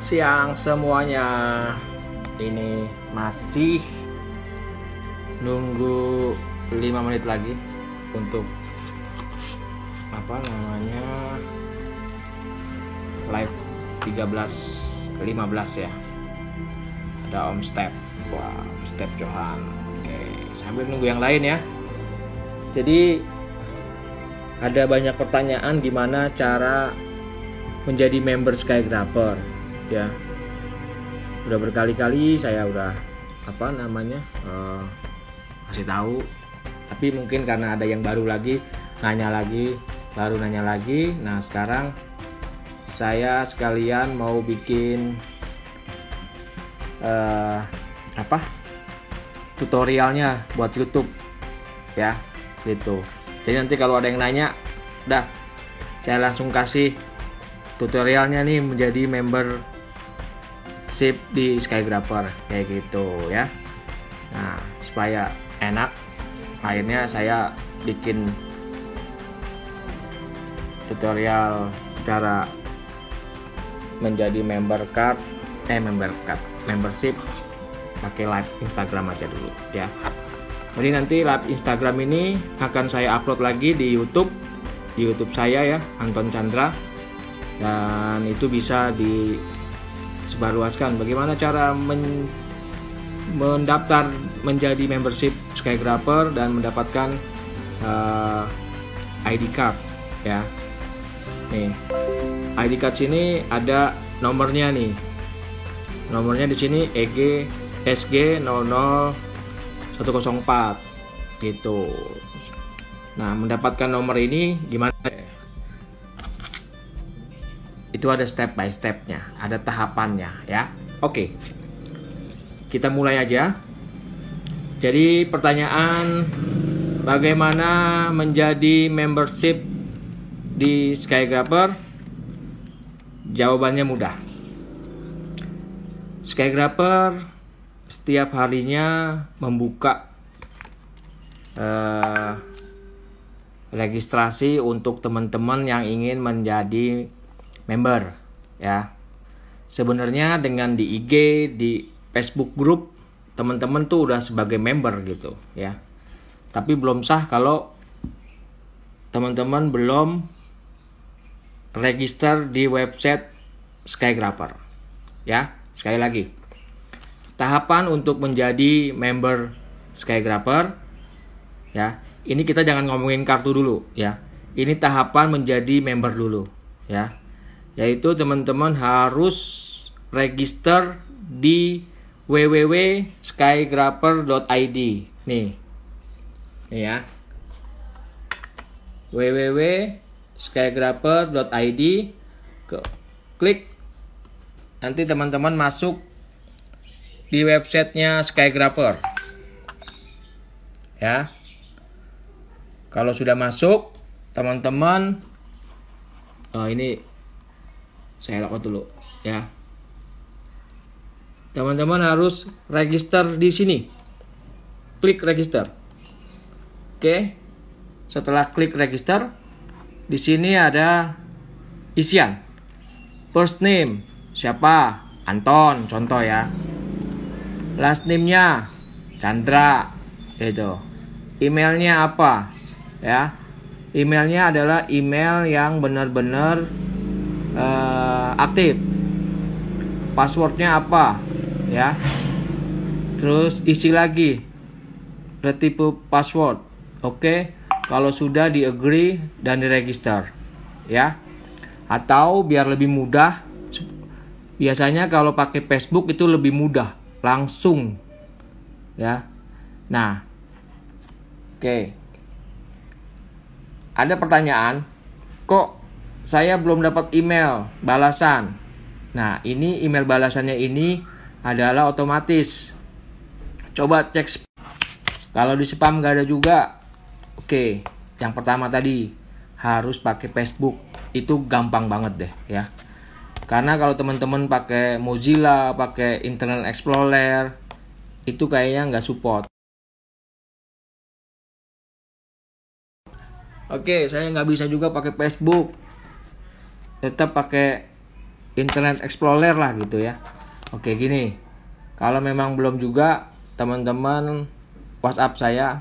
Selamat siang semuanya. Ini masih nunggu 5 menit lagi untuk apa namanya live 13 15 ya. Ada Om Step. Wah, Om Step Johan. Oke, sambil nunggu yang lain ya. Jadi ada banyak pertanyaan gimana cara menjadi member skygrapper ya udah berkali-kali saya udah apa namanya uh, kasih tahu tapi mungkin karena ada yang baru lagi nanya lagi baru nanya lagi nah sekarang saya sekalian mau bikin uh, apa tutorialnya buat YouTube ya gitu jadi nanti kalau ada yang nanya dah saya langsung kasih tutorialnya nih menjadi member nasib di Skygrapher kayak gitu ya nah supaya enak akhirnya saya bikin tutorial cara menjadi member card eh member card membership pakai live Instagram aja dulu ya jadi nanti live Instagram ini akan saya upload lagi di YouTube di YouTube saya ya Anton Chandra dan itu bisa di sebarluaskan. Bagaimana cara men mendaftar menjadi membership Skygrapper dan mendapatkan uh, eh, ID card ya. Nih. ID card sini ada nomornya nih. Nomornya di sini EG SG 00104 gitu. Nah, mendapatkan nomor ini gimana itu ada step by stepnya, ada tahapannya ya. Oke, kita mulai aja. Jadi pertanyaan bagaimana menjadi membership di Skygrapper? Jawabannya mudah. Skygrapper setiap harinya membuka eh, registrasi untuk teman-teman yang ingin menjadi member ya. Sebenarnya dengan di IG, di Facebook group teman-teman tuh udah sebagai member gitu ya. Tapi belum sah kalau teman-teman belum register di website Skygrapper. Ya, sekali lagi. Tahapan untuk menjadi member Skygrapper ya. Ini kita jangan ngomongin kartu dulu ya. Ini tahapan menjadi member dulu ya yaitu teman-teman harus register di www.skygrapper.id nih nih ya www.skygrapper.id klik nanti teman-teman masuk di websitenya Skygrapper ya kalau sudah masuk teman-teman oh ini saya rokok dulu ya teman-teman harus register di sini klik register oke setelah klik register di sini ada isian first name siapa Anton contoh ya last name-nya Chandra itu emailnya apa ya emailnya adalah email yang benar-benar uh, aktif passwordnya apa ya terus isi lagi retipe password oke okay? kalau sudah di agree dan di register, ya atau biar lebih mudah biasanya kalau pakai Facebook itu lebih mudah langsung ya nah oke okay. ada pertanyaan kok saya belum dapat email balasan. Nah, ini email balasannya ini adalah otomatis. Coba cek Kalau di spam nggak ada juga. Oke, yang pertama tadi harus pakai Facebook. Itu gampang banget deh ya. Karena kalau teman-teman pakai Mozilla, pakai Internet Explorer, itu kayaknya nggak support. Oke, saya nggak bisa juga pakai Facebook tetap pakai Internet Explorer lah gitu ya. Oke gini, kalau memang belum juga teman-teman WhatsApp saya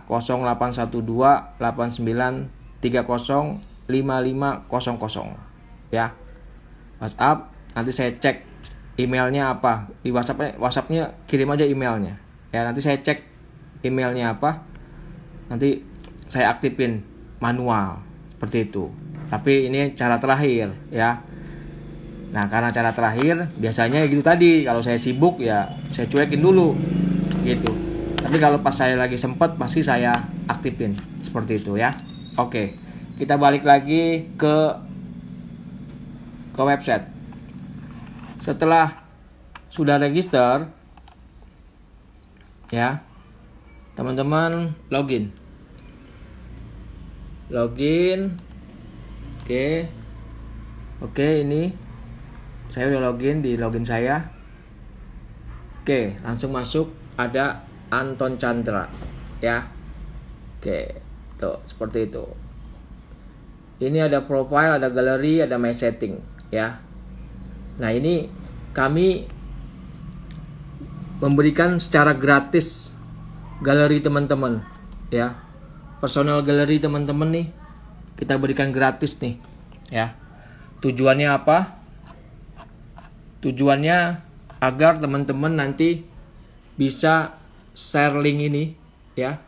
081289305500 ya. WhatsApp nanti saya cek emailnya apa di WhatsApp WhatsAppnya kirim aja emailnya ya nanti saya cek emailnya apa nanti saya aktifin manual seperti itu tapi ini cara terakhir ya nah karena cara terakhir biasanya gitu tadi kalau saya sibuk ya saya cuekin dulu gitu tapi kalau pas saya lagi sempet pasti saya aktifin seperti itu ya oke kita balik lagi ke ke website setelah sudah register ya teman-teman login login Oke. Oke, ini saya udah login di login saya. Oke, langsung masuk ada Anton Chandra ya. Oke, tuh seperti itu. Ini ada profile, ada galeri, ada my setting ya. Nah, ini kami memberikan secara gratis galeri teman-teman ya. Personal galeri teman-teman nih kita berikan gratis nih ya tujuannya apa tujuannya agar teman-teman nanti bisa share link ini ya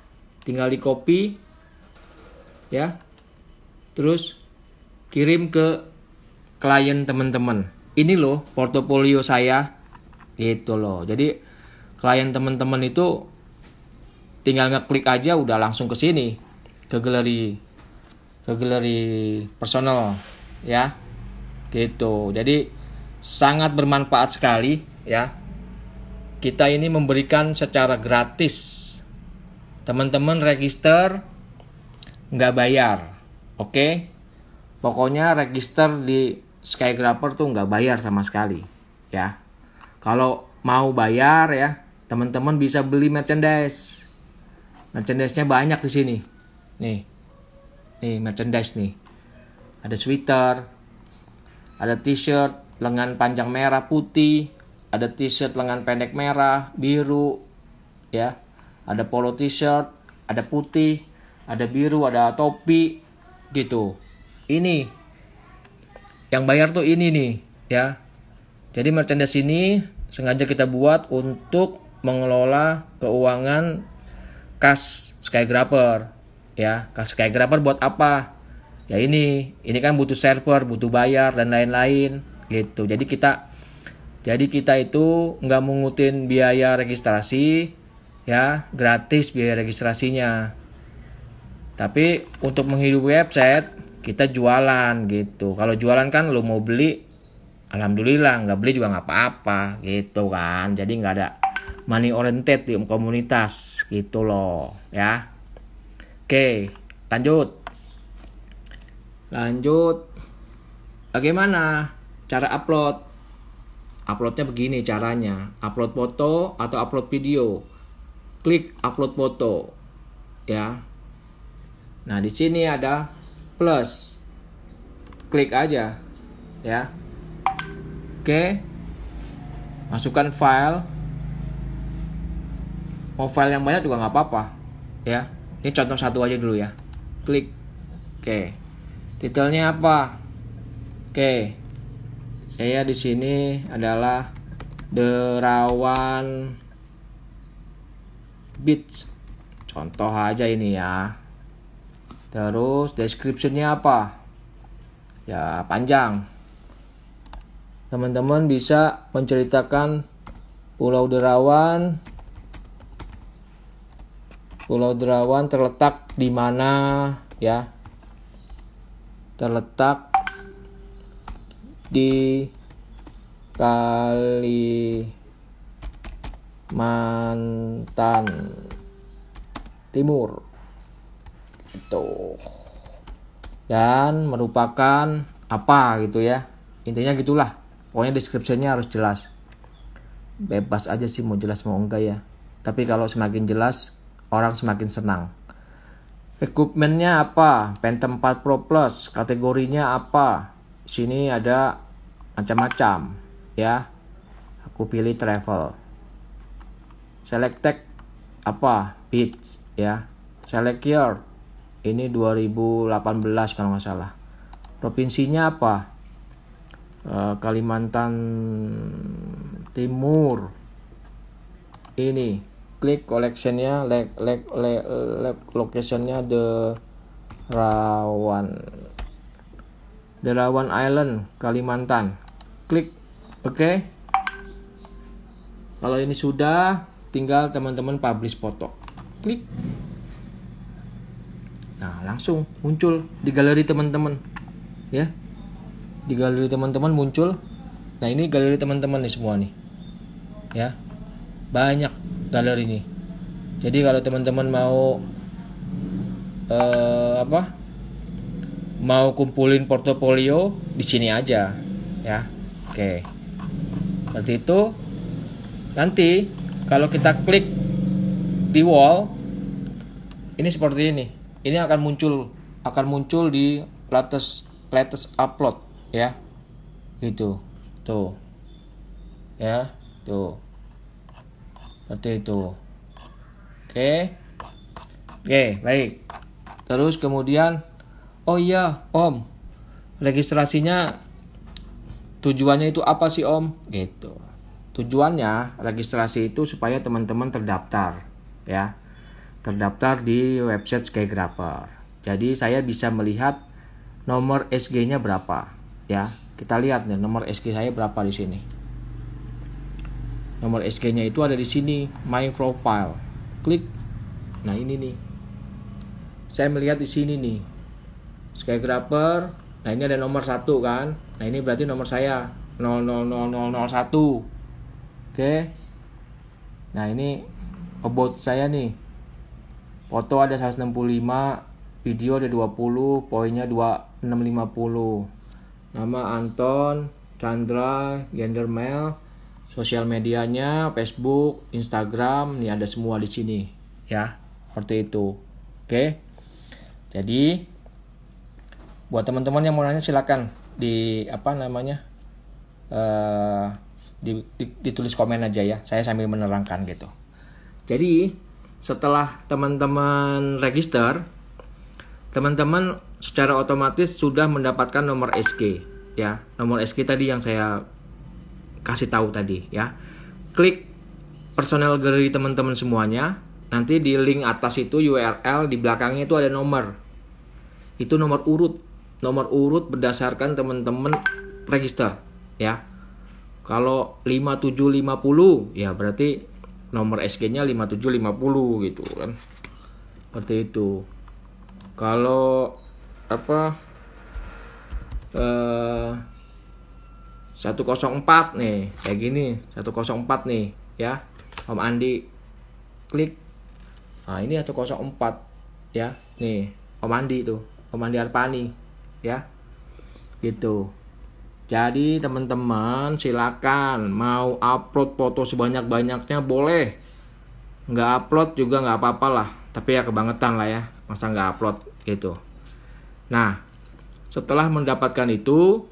tinggal di copy ya terus kirim ke klien teman-teman ini loh portofolio saya gitu loh jadi klien teman-teman itu tinggal ngeklik aja udah langsung ke sini ke galeri ke galeri personal ya gitu jadi sangat bermanfaat sekali ya kita ini memberikan secara gratis teman-teman register nggak bayar oke pokoknya register di skygrapper tuh nggak bayar sama sekali ya kalau mau bayar ya teman-teman bisa beli merchandise merchandise-nya banyak di sini nih nih merchandise nih. Ada sweater, ada t-shirt lengan panjang merah putih, ada t-shirt lengan pendek merah, biru, ya. Ada polo t-shirt, ada putih, ada biru, ada topi gitu. Ini yang bayar tuh ini nih, ya. Jadi merchandise ini sengaja kita buat untuk mengelola keuangan kas Skygrapper ya kasih kayak grabber buat apa ya ini ini kan butuh server butuh bayar dan lain-lain gitu jadi kita jadi kita itu nggak mengutin biaya registrasi ya gratis biaya registrasinya tapi untuk menghidupi website kita jualan gitu kalau jualan kan lo mau beli alhamdulillah nggak beli juga nggak apa-apa gitu kan jadi nggak ada money oriented di komunitas gitu loh ya Oke, lanjut. Lanjut. Bagaimana cara upload? Uploadnya begini caranya. Upload foto atau upload video. Klik upload foto. Ya. Nah, di sini ada plus. Klik aja. Ya. Oke. Masukkan file. Mau file yang banyak juga nggak apa-apa. Ya ini contoh satu aja dulu ya klik oke okay. titelnya apa oke okay. saya di sini adalah derawan beach contoh aja ini ya terus descriptionnya apa ya panjang teman-teman bisa menceritakan Pulau Derawan Pulau Derawan terletak di mana ya? Terletak di Kalimantan Timur. Itu. Dan merupakan apa gitu ya. Intinya gitulah. Pokoknya deskripsinya harus jelas. Bebas aja sih mau jelas mau enggak ya. Tapi kalau semakin jelas orang semakin senang. Equipmentnya apa? Phantom 4 Pro Plus, kategorinya apa? Sini ada macam-macam, ya. Aku pilih travel. Select tag apa? Beats, ya. Select year. Ini 2018 kalau nggak salah. Provinsinya apa? Eh, Kalimantan Timur. Ini klik collectionnya like like like, like locationnya the Rawan the Rawan Island Kalimantan klik oke okay. kalau ini sudah tinggal teman-teman publish foto klik nah langsung muncul di galeri teman-teman ya di galeri teman-teman muncul nah ini galeri teman-teman nih semua nih ya banyak dollar ini jadi kalau teman-teman mau eh, apa mau kumpulin portofolio di sini aja ya oke seperti itu nanti kalau kita klik di wall ini seperti ini ini akan muncul akan muncul di latest latest upload ya gitu tuh ya tuh seperti itu oke okay. oke baik terus kemudian oh iya om registrasinya tujuannya itu apa sih om gitu tujuannya registrasi itu supaya teman-teman terdaftar ya terdaftar di website skygrapper jadi saya bisa melihat nomor SG nya berapa ya kita lihat nih nomor SG saya berapa di sini nomor SK-nya itu ada di sini, My Profile. Klik. Nah, ini nih. Saya melihat di sini nih. Skygrapper. Nah, ini ada nomor satu kan. Nah, ini berarti nomor saya 00001, Oke. Nah, ini about saya nih. Foto ada 165, video ada 20, poinnya 2650. Nama Anton, Chandra, gender male, sosial medianya Facebook, Instagram, ini ada semua di sini ya. Seperti itu. Oke. Jadi buat teman-teman yang mau nanya silakan di apa namanya? Uh, di, di, ditulis komen aja ya. Saya sambil menerangkan gitu. Jadi setelah teman-teman register, teman-teman secara otomatis sudah mendapatkan nomor SK, ya nomor SK tadi yang saya kasih tahu tadi ya. Klik personal gallery teman-teman semuanya. Nanti di link atas itu URL di belakangnya itu ada nomor. Itu nomor urut. Nomor urut berdasarkan teman-teman register ya. Kalau 5750 ya berarti nomor SG-nya 5750 gitu kan. Seperti itu. Kalau apa eh uh, 104 nih kayak gini 104 nih ya Om Andi klik nah ini 104 ya nih Om Andi tuh Om Andi Arpani ya gitu jadi teman-teman silakan mau upload foto sebanyak-banyaknya boleh nggak upload juga nggak apa-apa lah tapi ya kebangetan lah ya masa nggak upload gitu nah setelah mendapatkan itu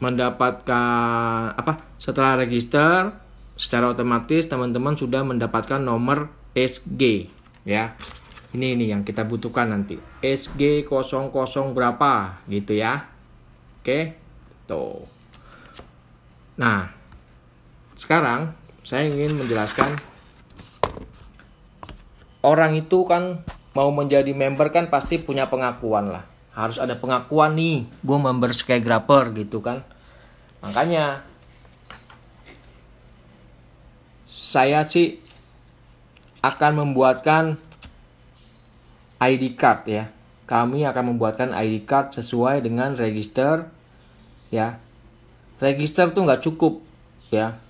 mendapatkan apa setelah register secara otomatis teman-teman sudah mendapatkan nomor SG ya ini ini yang kita butuhkan nanti SG 00 berapa gitu ya oke tuh nah sekarang saya ingin menjelaskan orang itu kan mau menjadi member kan pasti punya pengakuan lah harus ada pengakuan nih gue member skygrapper gitu kan makanya saya sih akan membuatkan ID card ya kami akan membuatkan ID card sesuai dengan register ya register tuh nggak cukup ya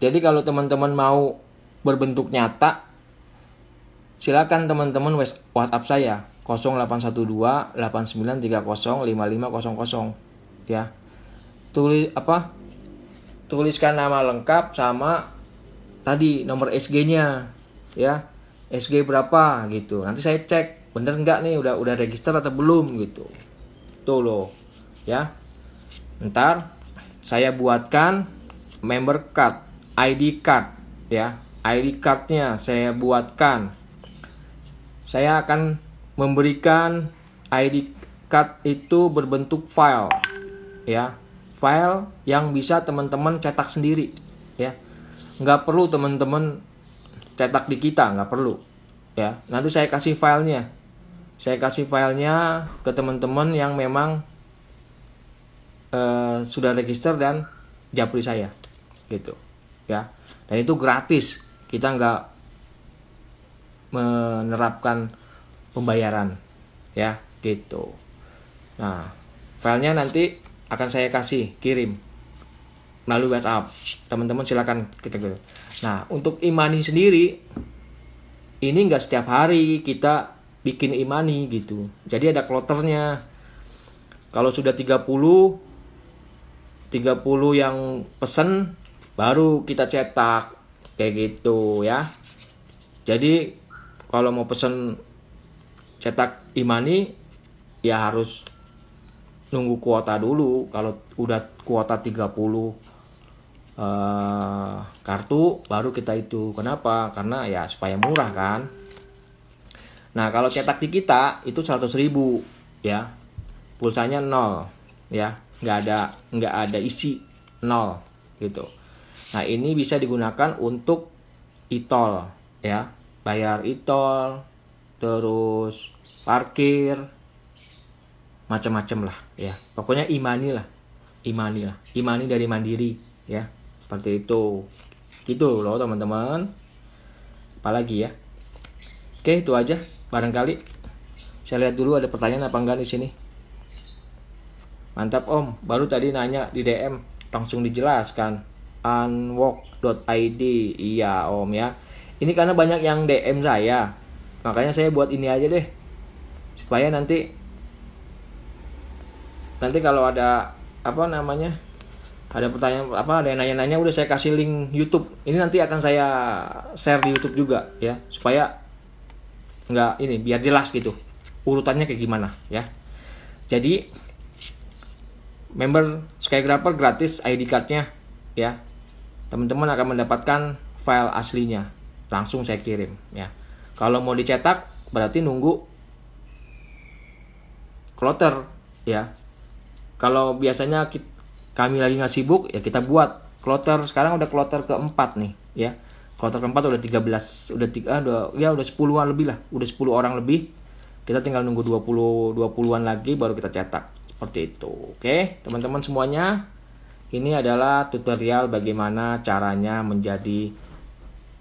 jadi kalau teman-teman mau berbentuk nyata silakan teman-teman WhatsApp saya 0812 8930 5500 ya. Tulis apa? Tuliskan nama lengkap sama tadi nomor SG-nya ya. SG berapa gitu. Nanti saya cek bener nggak nih udah udah register atau belum gitu. Tuh loh ya. Ntar saya buatkan member card, ID card ya. ID cardnya saya buatkan. Saya akan memberikan ID card itu berbentuk file ya file yang bisa teman-teman cetak sendiri ya nggak perlu teman-teman cetak di kita nggak perlu ya nanti saya kasih filenya saya kasih filenya ke teman-teman yang memang eh, sudah register dan japri saya gitu ya dan itu gratis kita nggak menerapkan pembayaran ya gitu nah filenya nanti akan saya kasih kirim melalui WhatsApp teman-teman silakan kita gitu nah untuk imani sendiri ini enggak setiap hari kita bikin imani gitu jadi ada kloternya kalau sudah 30 30 yang pesen baru kita cetak kayak gitu ya jadi kalau mau pesen cetak imani ya harus nunggu kuota dulu kalau udah kuota 30 uh, eh, kartu baru kita itu kenapa karena ya supaya murah kan nah kalau cetak di kita itu 100 ribu ya pulsanya nol ya nggak ada nggak ada isi nol gitu nah ini bisa digunakan untuk e-tol ya bayar e-tol terus parkir macam-macam lah ya pokoknya imani lah imani lah imani dari mandiri ya seperti itu gitu loh teman-teman apalagi ya oke itu aja barangkali saya lihat dulu ada pertanyaan apa enggak di sini mantap om baru tadi nanya di DM langsung dijelaskan unwalk.id iya om ya ini karena banyak yang DM saya makanya saya buat ini aja deh supaya nanti nanti kalau ada apa namanya ada pertanyaan apa ada yang nanya-nanya udah saya kasih link YouTube ini nanti akan saya share di YouTube juga ya supaya nggak ini biar jelas gitu urutannya kayak gimana ya jadi member Skygrapper gratis ID cardnya ya teman-teman akan mendapatkan file aslinya langsung saya kirim ya kalau mau dicetak berarti nunggu kloter ya. Kalau biasanya kita, kami lagi nggak sibuk ya kita buat kloter sekarang udah kloter keempat nih ya. Kloter keempat udah 13 udah tiga ah, ya udah sepuluhan lebih lah, udah 10 orang lebih. Kita tinggal nunggu 20 20-an lagi baru kita cetak. Seperti itu. Oke, teman-teman semuanya. Ini adalah tutorial bagaimana caranya menjadi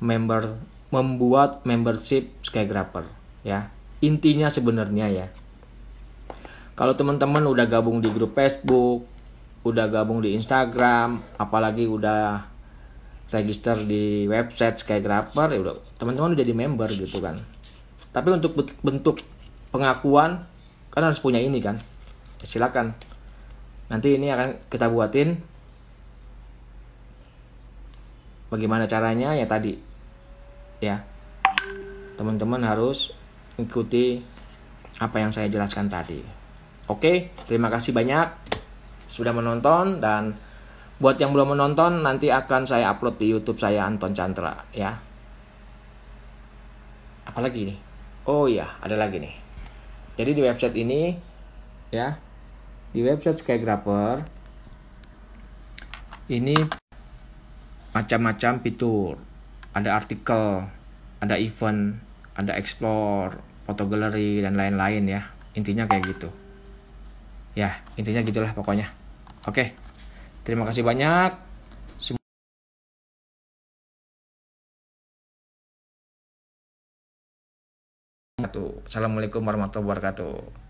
member membuat membership Skygrapper ya. Intinya sebenarnya ya. Kalau teman-teman udah gabung di grup Facebook, udah gabung di Instagram, apalagi udah register di website Skygrapper, ya udah teman-teman udah jadi member gitu kan. Tapi untuk bentuk pengakuan kan harus punya ini kan. Ya, silakan. Nanti ini akan kita buatin bagaimana caranya ya tadi ya teman-teman harus ikuti apa yang saya jelaskan tadi oke terima kasih banyak sudah menonton dan buat yang belum menonton nanti akan saya upload di YouTube saya Anton Chandra ya apalagi nih oh iya ada lagi nih jadi di website ini ya di website Skygrapher ini macam-macam fitur ada artikel, ada event, ada explore, foto galeri dan lain-lain ya. Intinya kayak gitu. Ya, intinya gitulah pokoknya. Oke. Terima kasih banyak. Assalamualaikum warahmatullahi wabarakatuh.